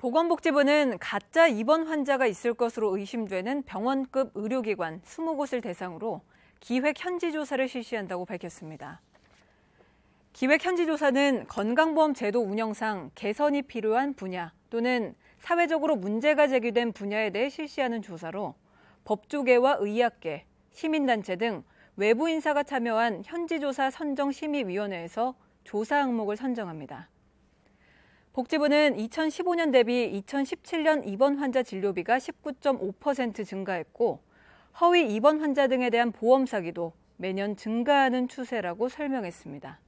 보건복지부는 가짜 입원 환자가 있을 것으로 의심되는 병원급 의료기관 20곳을 대상으로 기획 현지 조사를 실시한다고 밝혔습니다. 기획 현지 조사는 건강보험 제도 운영상 개선이 필요한 분야 또는 사회적으로 문제가 제기된 분야에 대해 실시하는 조사로 법조계와 의학계, 시민단체 등 외부 인사가 참여한 현지조사 선정심의위원회에서 조사 항목을 선정합니다. 복지부는 2015년 대비 2017년 입원 환자 진료비가 19.5% 증가했고 허위 입원 환자 등에 대한 보험 사기도 매년 증가하는 추세라고 설명했습니다.